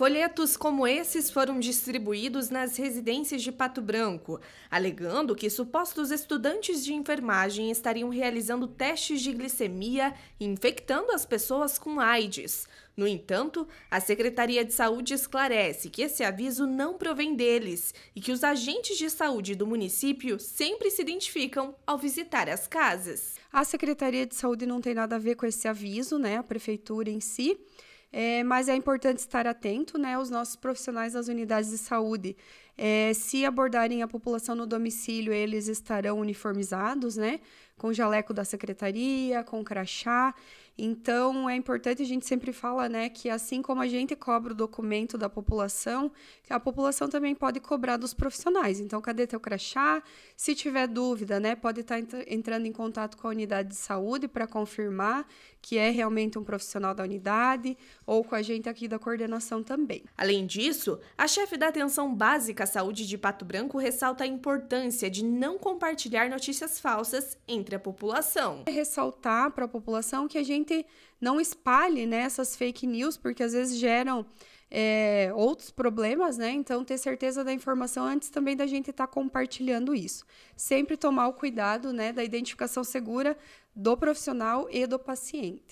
Folhetos como esses foram distribuídos nas residências de Pato Branco, alegando que supostos estudantes de enfermagem estariam realizando testes de glicemia e infectando as pessoas com AIDS. No entanto, a Secretaria de Saúde esclarece que esse aviso não provém deles e que os agentes de saúde do município sempre se identificam ao visitar as casas. A Secretaria de Saúde não tem nada a ver com esse aviso, né? A prefeitura em si. É, mas é importante estar atento, né? Os nossos profissionais das unidades de saúde, é, se abordarem a população no domicílio, eles estarão uniformizados, né? com jaleco da secretaria, com crachá. Então é importante a gente sempre fala, né, que assim como a gente cobra o documento da população, a população também pode cobrar dos profissionais. Então, cadê teu crachá? Se tiver dúvida, né, pode tá estar entrando em contato com a unidade de saúde para confirmar que é realmente um profissional da unidade ou com a gente aqui da coordenação também. Além disso, a chefe da atenção básica à saúde de Pato Branco ressalta a importância de não compartilhar notícias falsas entre entre a população. É ressaltar para a população que a gente não espalhe né, essas fake news, porque às vezes geram é, outros problemas, né? Então, ter certeza da informação antes também da gente estar tá compartilhando isso. Sempre tomar o cuidado né, da identificação segura do profissional e do paciente.